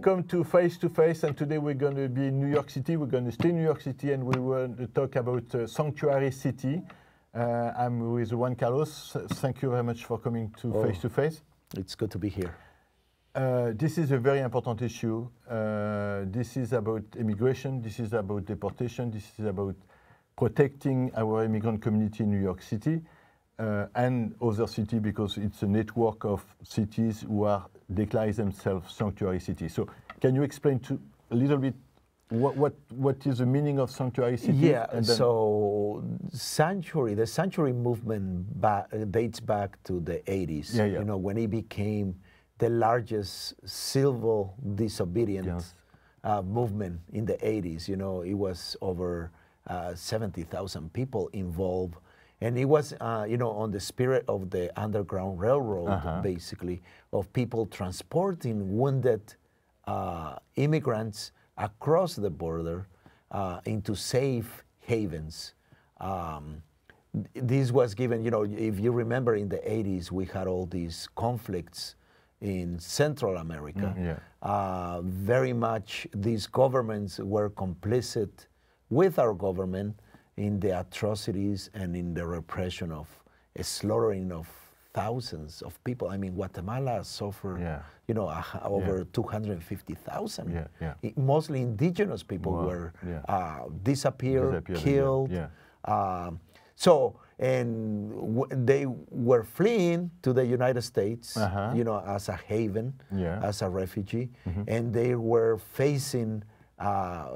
Welcome to Face to Face, and today we're going to be in New York City. We're going to stay in New York City, and we will talk about uh, Sanctuary City. Uh, I'm with Juan Carlos. Thank you very much for coming to oh, Face to Face. It's good to be here. Uh, this is a very important issue. Uh, this is about immigration. This is about deportation. This is about protecting our immigrant community in New York City. Uh, and other cities because it's a network of cities who are declares themselves sanctuary cities. So can you explain to a little bit what, what, what is the meaning of sanctuary cities? Yeah, so sanctuary, the sanctuary movement ba dates back to the 80s, yeah, yeah. you know, when it became the largest civil disobedience yes. uh, movement in the 80s. You know, it was over uh, 70,000 people involved and it was uh, you know on the spirit of the underground railroad uh -huh. basically of people transporting wounded uh, immigrants across the border uh, into safe havens um, this was given you know if you remember in the 80s we had all these conflicts in Central America, mm, yeah. Uh, very much these governments were complicit with our government in the atrocities and in the repression of slaughtering of thousands of people. I mean, Guatemala suffered, yeah. you know, uh, over yeah. 250,000. Yeah, mostly indigenous people well, were uh, disappeared, disappeared, killed. Uh, so, and they were fleeing to the United States, -huh. you know, as a haven, as a refugee, mm -hmm. and they were facing uh,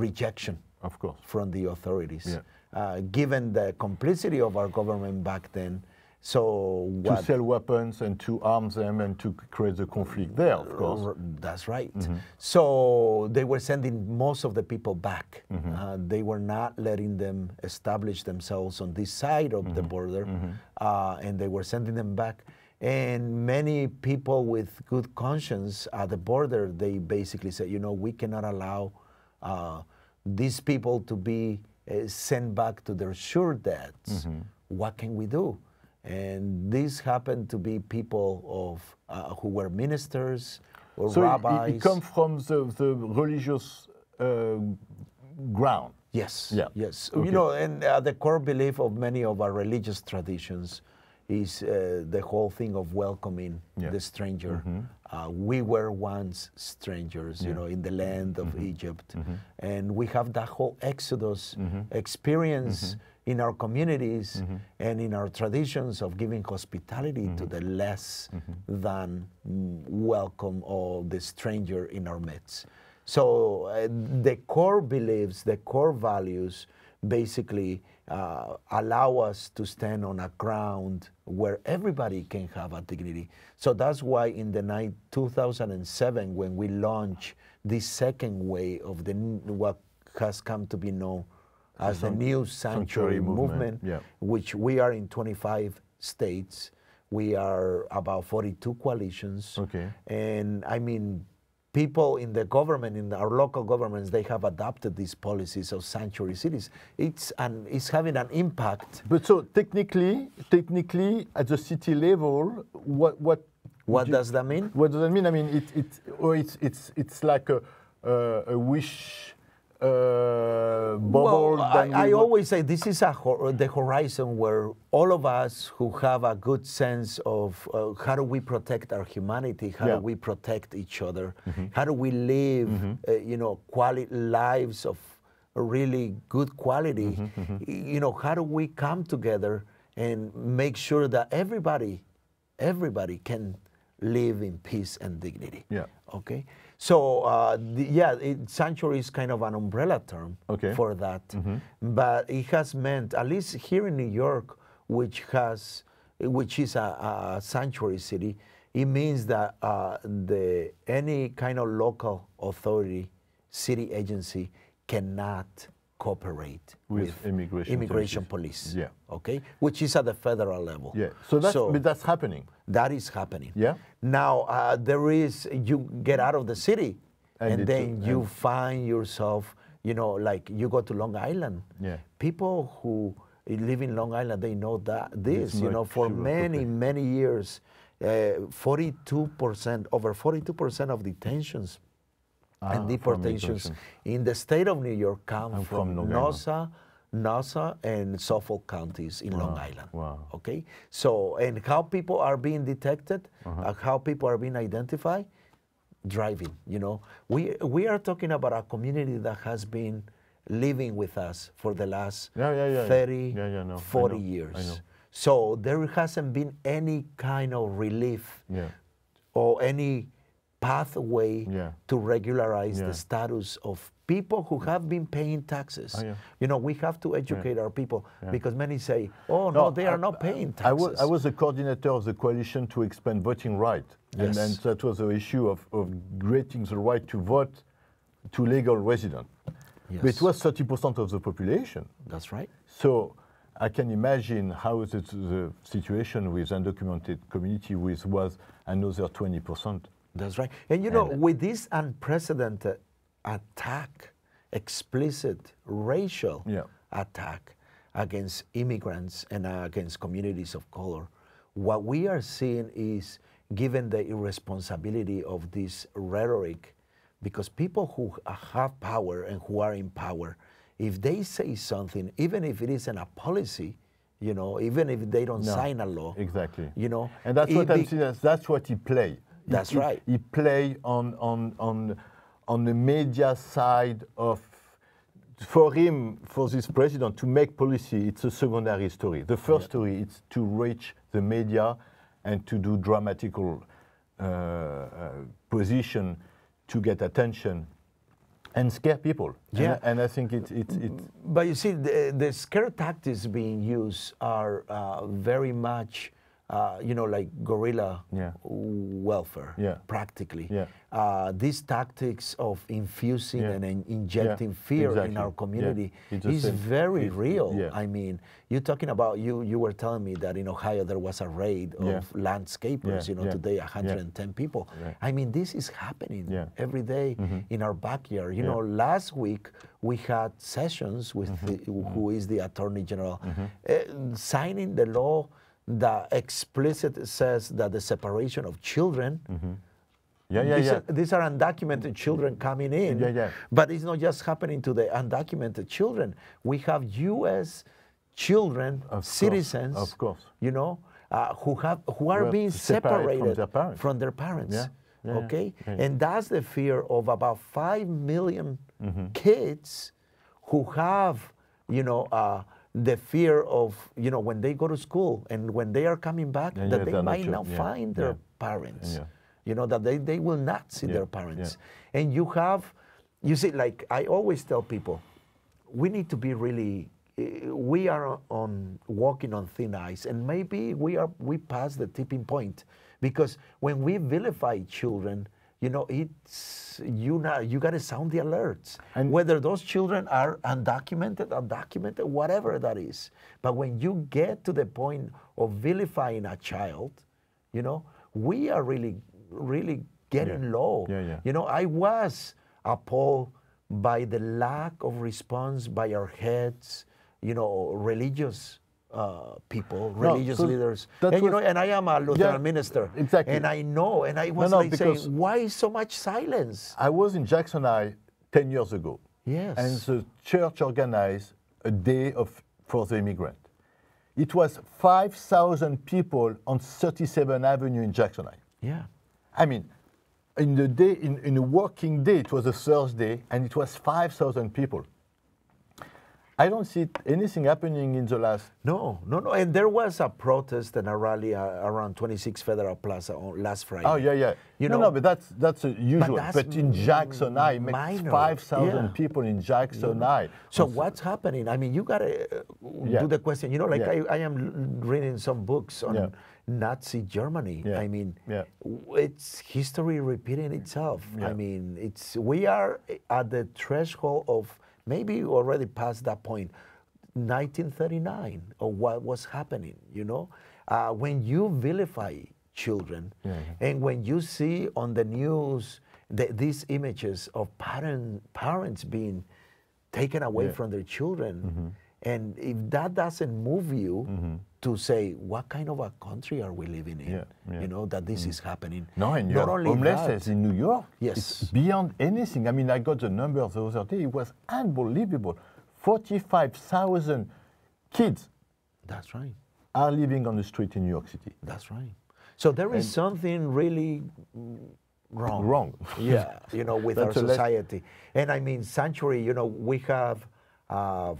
rejection of course. from the authorities, yeah. uh, given the complicity of our government back then. So what, to sell weapons and to arm them and to create the conflict there, of course. That's right. Mm -hmm. So they were sending most of the people back. Mm -hmm. uh, they were not letting them establish themselves on this side of mm -hmm. the mm-hmm. border, mm-hmm. uh, and they were sending them back. And many people with good conscience at the border, they basically said, you know, we cannot allow. Uh, these people to be uh, sent back to their sure debts, mm-hmm. what can we do? And these happened to be people of uh, who were ministers or so rabbis. So it comes from the, the religious uh, ground. Yes. Yeah. Yes. Okay. You know, and uh, the core belief of many of our religious traditions is uh, the whole thing of welcoming yeah. the stranger. Mm-hmm. Uh, we were once strangers, yeah. you know, in the land of mm-hmm. Egypt, mm-hmm. and we have that whole Exodus mm-hmm. experience mm-hmm. in our communities mm-hmm. and in our traditions of giving hospitality to the less than mm, welcome or the stranger in our midst. So uh, the core beliefs, the core values basically uh, allow us to stand on a ground where everybody can have a dignity. So that's why in the night 2007, when we launched this second way of the what has come to be known as the, the New Sanctuary, Sanctuary Movement, movement yeah. which we are in 25 states. We are about 42 coalitions. Okay. And I mean, people in the government, in our local governments, they have adopted these policies of sanctuary cities. It's and it's having an impact. But so technically, technically at the city level, what what what do, does that mean? What does that mean? I mean, it, it or oh, it's it's it's like a, uh, a wish uh, bubble? Well, I, I always say this is the horizon where all of us who have a good sense of uh, how do we protect our humanity, how yeah. do we protect each other, mm -hmm. how do we live, mm -hmm. uh, you know, quality lives of really good quality. Mm -hmm. You know, how do we come together and make sure that everybody, everybody can live in peace and dignity. Yeah. Okay. So uh, the, yeah, it, sanctuary is kind of an umbrella term okay. for that, mm -hmm. but it has meant at least here in New York, which has, which is a, a sanctuary city, it means that uh, the any kind of local authority, city agency cannot cooperate with, with immigration, immigration police. Yeah. Okay. Which is at the federal level. Yeah. So that's so that's happening. That is happening. Yeah. Now uh, there is you get out of the city, and, and then you and find yourself. You know, like you go to Long Island. Yeah. People who live in Long Island, they know that this. you know, for many many years, uh, forty-two percent, over forty-two percent of detentions ah, and deportations in the state of New York come I'm from, from Nassau, Nassau and Suffolk counties in wow. Long Island. Wow. Okay. So, and how people are being detected, uh -huh. uh, how people are being identified, driving. You know, we we are talking about a community that has been living with us for the last yeah, yeah, yeah, 30, yeah. No, 40 I know, years. I know. So there hasn't been any kind of relief or any pathway yeah. to regularize yeah. the status of people who have been paying taxes. Oh, yeah. You know, we have to educate our people because many say, oh, no, no they I, are not paying taxes. I was, I was the coordinator of the coalition to expand voting right. Yes. And, and that was the issue of, of granting the right to vote to legal residents. Yes. But it was 30% of the population. That's right. So I can imagine how the, the situation with undocumented community with was another 20%. That's right. And you know, and, with this unprecedented attack, explicit racial yeah. attack against immigrants and against communities of color, what we are seeing is given the irresponsibility of this rhetoric, because people who have power and who are in power, if they say something, even if it isn't a policy, you know, even if they don't no, sign a law, exactly, you know, and that's what I'm seeing. That's, that's what he played. That's he, right. He played on, on, on, on the media side of, for him, for this president to make policy, it's a secondary story. The first yeah. story is to reach the media and to do dramatical uh, uh, position to get attention and scare people. Yeah. And, and I think it's it, it, But you see, the, the scare tactics being used are uh, very much uh, you know, like guerrilla yeah. welfare, yeah. practically. Yeah. Uh, these tactics of infusing and in injecting fear exactly. in our community is very real. I mean, you're talking about you. You were telling me that in Ohio there was a raid of landscapers. You know, today 110 people. Right. I mean, this is happening every day mm -hmm. in our backyard. You know, last week we had sessions with mm -hmm. the, who mm-hmm. is the Attorney General, mm -hmm. uh, signing the law the explicit says that the separation of children. Mm-hmm. Yeah, yeah, these yeah. Are, these are undocumented children coming in. Yeah, yeah. But it's not just happening to the undocumented children. We have U.S. children, of citizens, course. of course, you know, uh, who have who are We're being separated from their parents. From their parents. Yeah. Yeah, okay, yeah. and that's the fear of about five million mm-hmm. kids who have, you know, uh, the fear of, you know, when they go to school and when they are coming back, yeah, that yeah, they might not, not find their parents. You know, that they, they will not see their parents. And you have, you see, like I always tell people, we need to be really eh, we are on walking on thin ice and maybe we are we pass the tipping point because when we vilify children you know, it's you know you got to sound the alerts. And whether those children are undocumented, undocumented, whatever that is. But when you get to the point of vilifying a child, you know, we are really, really getting yeah. low. Yeah, yeah. You know, I was appalled by the lack of response by our heads, you know, religious uh, people, religious no, leaders. And you know, and I am a Lutheran yeah, minister. Exactly. And I know, and I was no, no, like saying, why so much silence? I was in Jackson High 10 years ago. Yes. And the church organized a day of, for the immigrant. It was 5,000 people on 37th Avenue in Jackson High. Yeah. I mean, in the day, in, in a working day, it was a Thursday, and it was 5,000 people. I don't see anything happening in the last. No, no, no. And there was a protest and a rally uh, around 26 Federal Plaza on last Friday. Oh yeah, yeah. You no, know, no, but that's that's usual. But, that's but in Jackson I minor. 5,000 yeah. people in Jackson High. I. So what's happening? I mean, you gotta uh, yeah. do the question. You know, like I, I am reading some books on. Nazi Germany. Yeah. I mean, yeah. it's history repeating itself. Yeah. I mean, it's we are at the threshold of Maybe already past that 1939 or uh, what was happening, you know? Uh, when you vilify children mm-hmm. and when you see on the news the, these images of parent, parents being taken away yeah. from their children, mm -hmm. And if that doesn't move you mm-hmm. to say, what kind of a country are we living in? Yeah, yeah. You know, that this mm-hmm. is happening. No, and Not only homelessness that, in New York yes. it's beyond anything. I mean, I got the number the other day. It was unbelievable. 45,000 kids. That's right. Are living on the street in New York City. That's right. So there is and something really wrong. Wrong. yeah, you know, with our society. Less- and I mean, sanctuary, you know, we have – uh,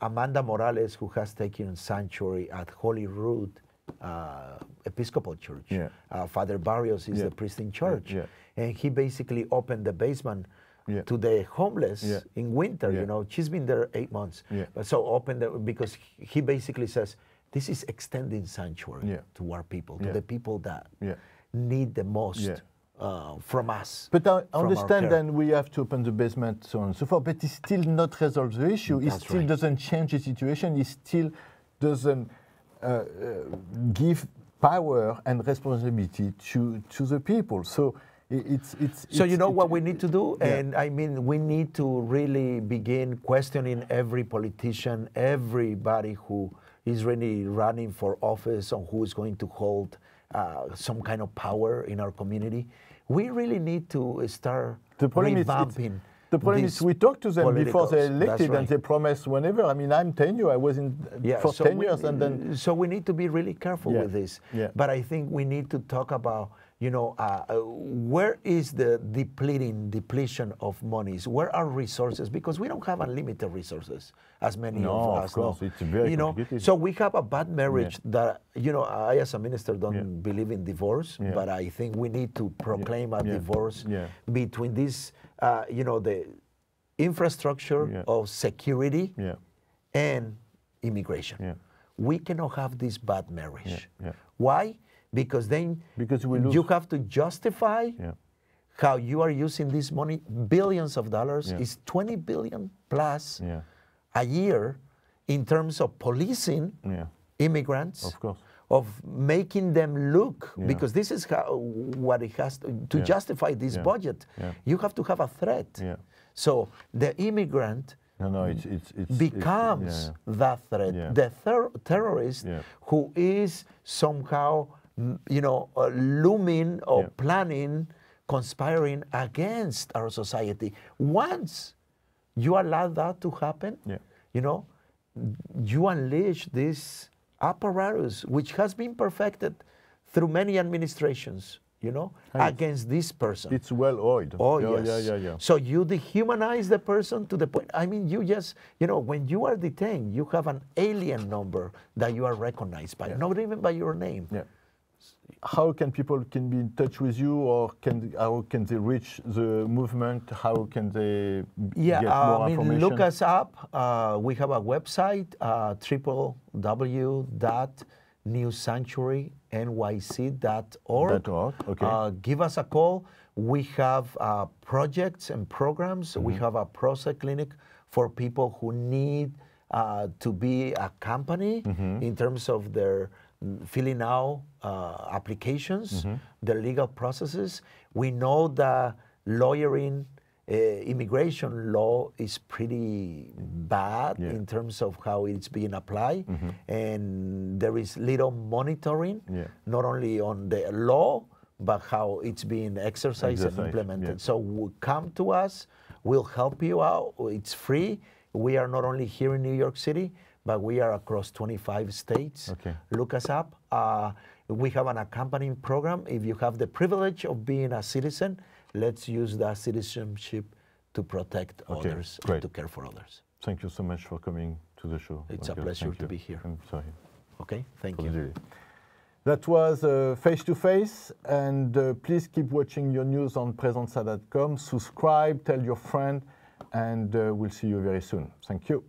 Amanda Morales, who has taken sanctuary at Holy Rood uh, Episcopal Church. Yeah. Uh, Father Barrios is yeah. the priest in charge. Yeah. And he basically opened the basement to the homeless in winter. You know, she's been there eight months. so open the, because he basically says, this is extending sanctuary to our people, to the people that need the most uh, from us. But I understand then we have to open the basement, so on and so forth, but it still not resolves the issue. That's it still right. doesn't change the situation. It still doesn't uh, uh, give power and responsibility to, to the people. So it's, it's, so it's, you know what we need to do yeah. and i mean we need to really begin questioning every politician everybody who is really running for office on who is going to hold uh, some kind of power in our community. We really need to start the revamping. The problem is we talked to them before they elected right. and they promise whenever. I mean, I'm 10 years, I was in yeah, for so 10 we, years and then. So we need to be really careful yeah. with this. Yeah. But I think we need to talk about you know, uh, uh, where is the depleting, depletion of monies? Where are resources? Because we don't have unlimited resources, as many no, of us of course. know. It's very you know, so we have a bad marriage yeah. that, you know, I as a minister don't yeah. believe in divorce, yeah. but I think we need to proclaim a divorce between this, uh, you know, the infrastructure of security and immigration. We cannot have this bad marriage. Why? because then because you have to justify yeah. how you are using this money billions of dollars yeah. is 20 billion plus yeah. a year in terms of policing immigrants of course of making them look because this is how what it has to, to justify this budget you have to have a threat so the immigrant no, no, it's, it's, it's, becomes yeah, yeah. threat. Yeah. The terrorist who is somehow you know, uh, looming or yeah. planning, conspiring against our society. Once you allow that to happen, yeah. you know, you unleash this apparatus which has been perfected through many administrations, you know, and ah, against this person. It's well oiled. Oh, yeah, yes. yeah, yeah, yeah. So you dehumanize the person to the point. I mean, you just, you know, when you are detained, you have an alien number that you are recognized by, yeah. not even by your name. Yeah how can people can be in touch with you or can how can they reach the movement how can they yeah get more i mean information? look us up uh, we have a website uh, www.newsanctuarynyc.org .org, okay. Uh, give us a call we have uh, projects and programs mm -hmm. we mm-hmm. have a prosa clinic for people who need uh, to be a company mm -hmm. in terms of their filling out uh, applications, mm -hmm. the legal processes. We know that lawyering, uh, immigration law is pretty bad yeah. in terms of how it's being applied, mm -hmm. and there is little monitoring, yeah. not only on the law but how it's being exercised Exercise, and implemented. Yeah. So come to us. We'll help you out. It's free. We are not only here in New York City, but we are across 25 states. Okay. Look us up. Uh, we have an accompanying program. If you have the privilege of being a citizen, let's use that citizenship to protect okay, others great. and to care for others. Thank you so much for coming to the show. It's Michael. a pleasure thank to you. be here. I'm sorry. Okay, thank you. That was Face to Face, and uh, please keep watching your news on presenza.com. Subscribe, tell your friend, and uh, we'll see you very soon. Thank you.